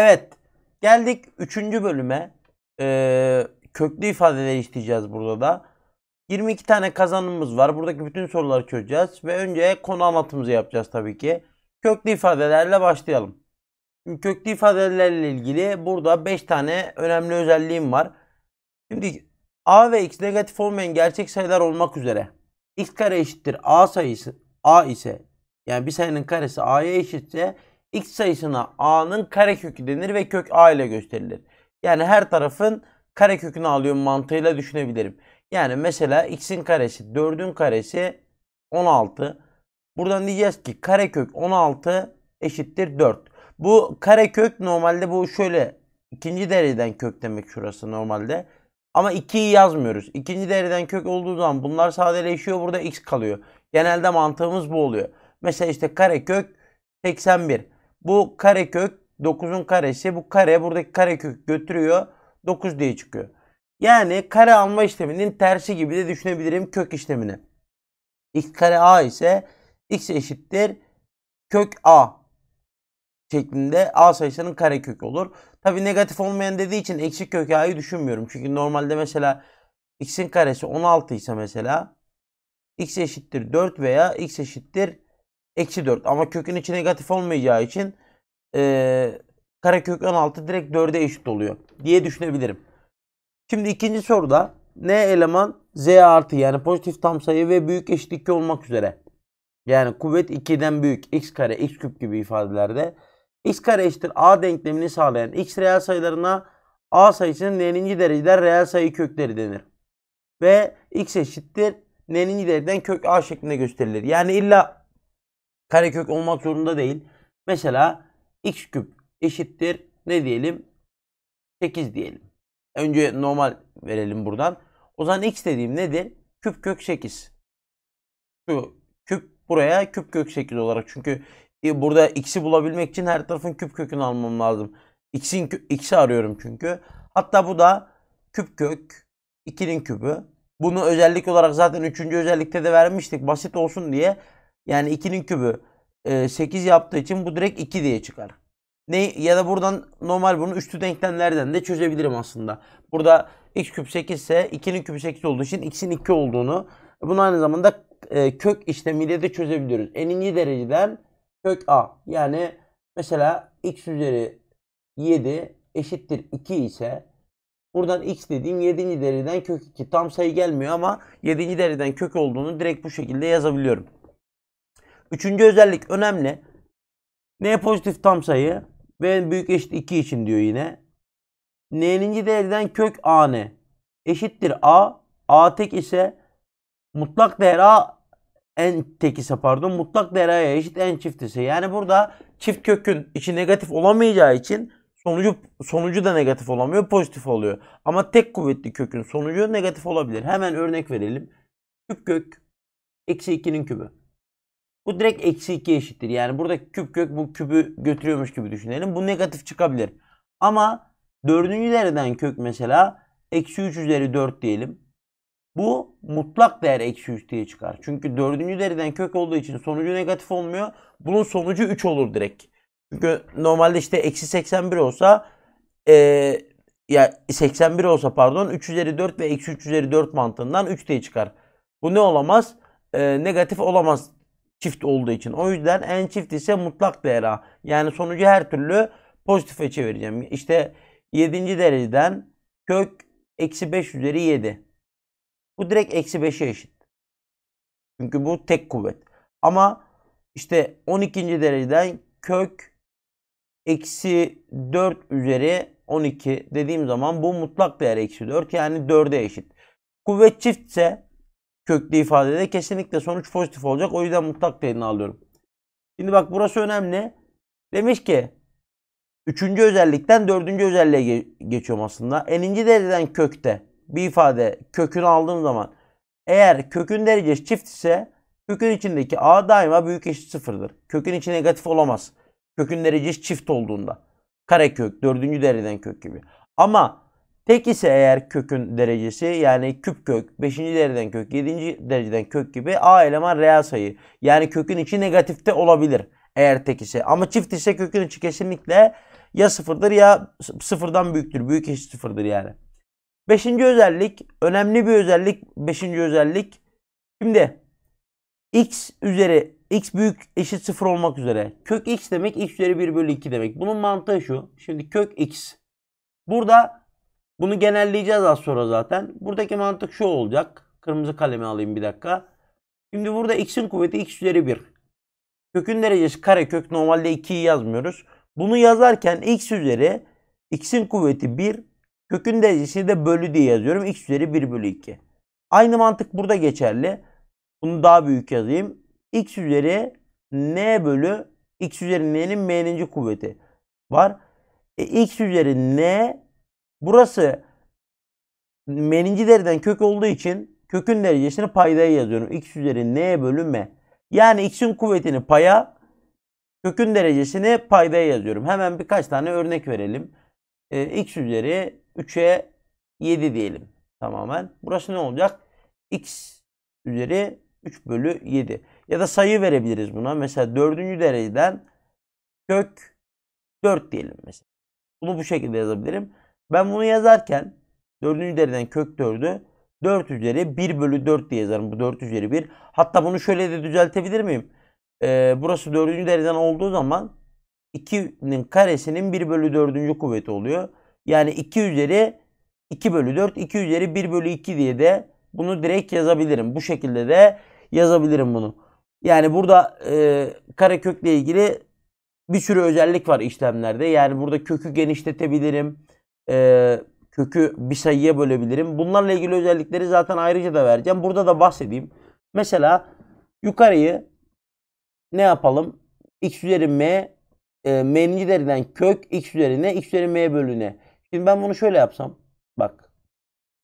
Evet geldik 3. bölüme. Ee, köklü ifadeler işleyeceğiz burada da. 22 tane kazanımız var. Buradaki bütün soruları çözeceğiz. Ve önce konu anlatımızı yapacağız tabii ki. Köklü ifadelerle başlayalım. Şimdi köklü ifadelerle ilgili burada 5 tane önemli özelliğim var. Şimdi a ve x negatif olmayan gerçek sayılar olmak üzere x kare eşittir a sayısı a ise yani bir sayının karesi a'ya eşitse x sayısına a'nın karekökü denir ve kök a ile gösterilir. Yani her tarafın karekökünü alıyorum mantığıyla düşünebilirim. Yani mesela x'in karesi 4'ün karesi 16. Buradan diyeceğiz ki karekök 16 eşittir 4. Bu karekök normalde bu şöyle ikinci dereceden kök demek şurası normalde. Ama 2'yi yazmıyoruz. İkinci dereceden kök olduğu zaman bunlar sadeleşiyor. Burada x kalıyor. Genelde mantığımız bu oluyor. Mesela işte karekök 81. Bu karekök 9'un karesi. Bu kare buradaki karekök götürüyor. 9 diye çıkıyor. Yani kare alma işleminin tersi gibi de düşünebilirim kök işlemini. X kare A ise X eşittir kök A şeklinde A sayısının karekök olur. Tabi negatif olmayan dediği için eksi kök A'yı düşünmüyorum. Çünkü normalde mesela X'in karesi 16 ise mesela X eşittir 4 veya X eşittir Eksi 4. Ama kökün içi negatif olmayacağı için e, karekök 16 direkt 4'e eşit oluyor diye düşünebilirim. Şimdi ikinci soruda n eleman z artı yani pozitif tam sayı ve büyük eşit 2 olmak üzere. Yani kuvvet 2'den büyük x kare x küp gibi ifadelerde x kare eşittir a denklemini sağlayan x reel sayılarına a sayısının n'inci dereceden reel sayı kökleri denir. Ve x eşittir n'inci dereceden kök a şeklinde gösterilir. Yani illa karekök olmak zorunda değil. Mesela x küp eşittir ne diyelim? 8 diyelim. Önce normal verelim buradan. O zaman x dediğim nedir? Küp kök 8. Şu küp buraya küp kök 8 olarak. Çünkü e, burada x'i bulabilmek için her tarafın küp kökünü almam lazım. X'in x'i arıyorum çünkü. Hatta bu da küp kök 2'nin kübü. Bunu özellik olarak zaten 3. özellikte de vermiştik. Basit olsun diye yani 2'nin kübü 8 e, yaptığı için bu direkt 2 diye çıkar. Ne, ya da buradan normal bunu üçlü denklemlerden de çözebilirim aslında. Burada x küp 8 ise 2'nin kübü 8 olduğu için x'in 2 olduğunu bunu aynı zamanda e, kök işlemiyle de çözebiliyoruz. N'inci dereceden kök a. Yani mesela x üzeri 7 eşittir 2 ise buradan x dediğim 7. dereceden kök 2. Tam sayı gelmiyor ama 7. dereceden kök olduğunu direkt bu şekilde yazabiliyorum. Üçüncü özellik önemli. N pozitif tam sayı. V büyük eşit 2 için diyor yine. N'ninci değerden kök a n eşittir a. A tek ise mutlak değer a en tek ise pardon mutlak değer a'ya eşit en çift ise. Yani burada çift kökün içi negatif olamayacağı için sonucu sonucu da negatif olamıyor pozitif oluyor. Ama tek kuvvetli kökün sonucu negatif olabilir. Hemen örnek verelim. Küp kök eksi 2'nin kübü. Bu direkt eksi 2 eşittir. Yani burada küp kök bu küpü götürüyormuş gibi düşünelim. Bu negatif çıkabilir. Ama dördüncü dördüncülerden kök mesela eksi 3 üzeri 4 diyelim. Bu mutlak değer eksi 3 diye çıkar. Çünkü dördüncü deriden kök olduğu için sonucu negatif olmuyor. Bunun sonucu 3 olur direkt. Çünkü normalde işte eksi 81 olsa e, ya 81 olsa pardon 3 üzeri 4 ve eksi 3 üzeri 4 mantığından 3 diye çıkar. Bu ne olamaz? E, negatif olamaz çift olduğu için. O yüzden en çift ise mutlak değer A. Yani sonucu her türlü pozitife çevireceğim. İşte 7. dereceden kök eksi 5 üzeri 7. Bu direkt eksi 5'e eşit. Çünkü bu tek kuvvet. Ama işte 12. dereceden kök eksi 4 üzeri 12 dediğim zaman bu mutlak değer eksi 4 yani 4'e eşit. Kuvvet çiftse köklü ifadede kesinlikle sonuç pozitif olacak. O yüzden mutlak değerini alıyorum. Şimdi bak burası önemli. Demiş ki üçüncü özellikten dördüncü özelliğe ge geçiyorum aslında. Eninci dereceden kökte bir ifade kökünü aldığım zaman eğer kökün derecesi çift ise kökün içindeki a daima büyük eşit sıfırdır. Kökün içi negatif olamaz. Kökün derecesi çift olduğunda. Karekök, dördüncü dereceden kök gibi. Ama Tek ise eğer kökün derecesi yani küp kök 5. dereceden kök 7. dereceden kök gibi A eleman reel sayı. Yani kökün içi negatifte olabilir eğer tek ise. Ama çift ise kökün içi kesinlikle ya sıfırdır ya sıfırdan büyüktür. Büyük eşit sıfırdır yani. Beşinci özellik önemli bir özellik. Beşinci özellik şimdi x üzeri x büyük eşit sıfır olmak üzere. Kök x demek x üzeri 1 bölü 2 demek. Bunun mantığı şu. Şimdi kök x. Burada bunu genelleyeceğiz az sonra zaten. Buradaki mantık şu olacak. Kırmızı kalemi alayım bir dakika. Şimdi burada x'in kuvveti x üzeri 1. Kökün derecesi kare kök normalde 2'yi yazmıyoruz. Bunu yazarken x üzeri x'in kuvveti 1 kökün derecesi de bölü diye yazıyorum. x üzeri 1 bölü 2. Aynı mantık burada geçerli. Bunu daha büyük yazayım. x üzeri n bölü x üzeri n'nin m'ninci kuvveti var. E, x üzeri n Burası meninci deriden kök olduğu için kökün derecesini paydaya yazıyorum. X üzeri n'ye bölünme. Yani x'in kuvvetini paya, kökün derecesini paydaya yazıyorum. Hemen birkaç tane örnek verelim. Ee, x üzeri 3'e 7 diyelim tamamen. Burası ne olacak? x üzeri 3 bölü 7. Ya da sayı verebiliriz buna. Mesela 4. dereceden kök 4 diyelim mesela. Bunu bu şekilde yazabilirim. Ben bunu yazarken 4'ün üzerinden kök 4'ü 4 üzeri 1 bölü 4 diye yazarım. Bu 4 üzeri 1. Hatta bunu şöyle de düzeltebilir miyim? Ee, burası 4. dereden olduğu zaman 2'nin karesinin 1 bölü 4. kuvveti oluyor. Yani 2 üzeri 2 bölü 4, 2 üzeri 1 bölü 2 diye de bunu direkt yazabilirim. Bu şekilde de yazabilirim bunu. Yani burada e, karekökle ilgili bir sürü özellik var işlemlerde. Yani burada kökü genişletebilirim e, kökü bir sayıya bölebilirim. Bunlarla ilgili özellikleri zaten ayrıca da vereceğim. Burada da bahsedeyim. Mesela yukarıyı ne yapalım? x üzeri m e, m'nin deriden kök x üzeri ne? x üzeri m bölüne. Şimdi ben bunu şöyle yapsam. Bak.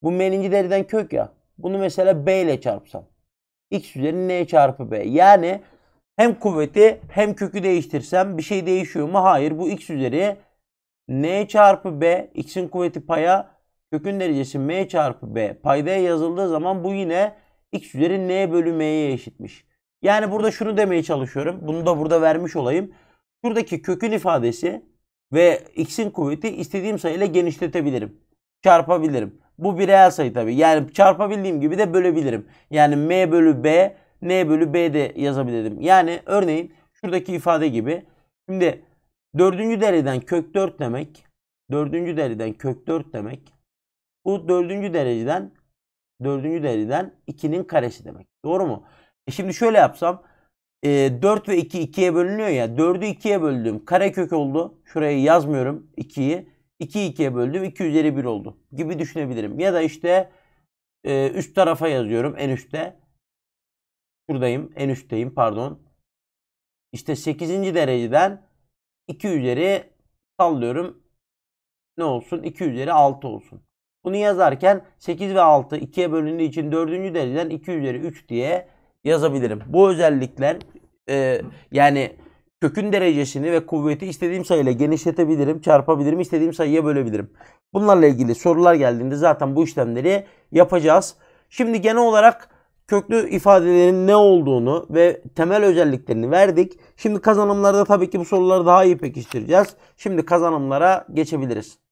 Bu m'nin deriden kök ya. Bunu mesela b ile çarpsam. x üzeri n çarpı b. Yani hem kuvveti hem kökü değiştirsem bir şey değişiyor mu? Hayır. Bu x üzeri n çarpı b x'in kuvveti paya kökün derecesi m çarpı b payda yazıldığı zaman bu yine x üzeri n bölü m'ye eşitmiş. Yani burada şunu demeye çalışıyorum. Bunu da burada vermiş olayım. Şuradaki kökün ifadesi ve x'in kuvveti istediğim sayıyla genişletebilirim. Çarpabilirim. Bu bir reel sayı tabii. Yani çarpabildiğim gibi de bölebilirim. Yani m bölü b, n bölü b de yazabilirim. Yani örneğin şuradaki ifade gibi. Şimdi Dördüncü dereceden kök 4 demek. Dördüncü dereceden kök 4 demek. Bu dördüncü dereceden dördüncü dereceden 2'nin karesi demek. Doğru mu? E şimdi şöyle yapsam e, 4 ve 2 2'ye bölünüyor ya. 4'ü 2'ye böldüm. Karekök oldu. Şuraya yazmıyorum 2'yi. 2'yi 2'ye böldüm. 2 üzeri 1 oldu gibi düşünebilirim. Ya da işte e, üst tarafa yazıyorum en üstte. Şuradayım en üstteyim pardon. İşte 8. dereceden 2 üzeri sallıyorum ne olsun 2 üzeri 6 olsun. Bunu yazarken 8 ve 6 2'ye bölündüğü için 4. dereceden 2 üzeri 3 diye yazabilirim. Bu özellikler e, yani kökün derecesini ve kuvveti istediğim sayıyla genişletebilirim, çarpabilirim, istediğim sayıya bölebilirim. Bunlarla ilgili sorular geldiğinde zaten bu işlemleri yapacağız. Şimdi genel olarak köklü ifadelerin ne olduğunu ve temel özelliklerini verdik. Şimdi kazanımlarda tabii ki bu soruları daha iyi pekiştireceğiz. Şimdi kazanımlara geçebiliriz.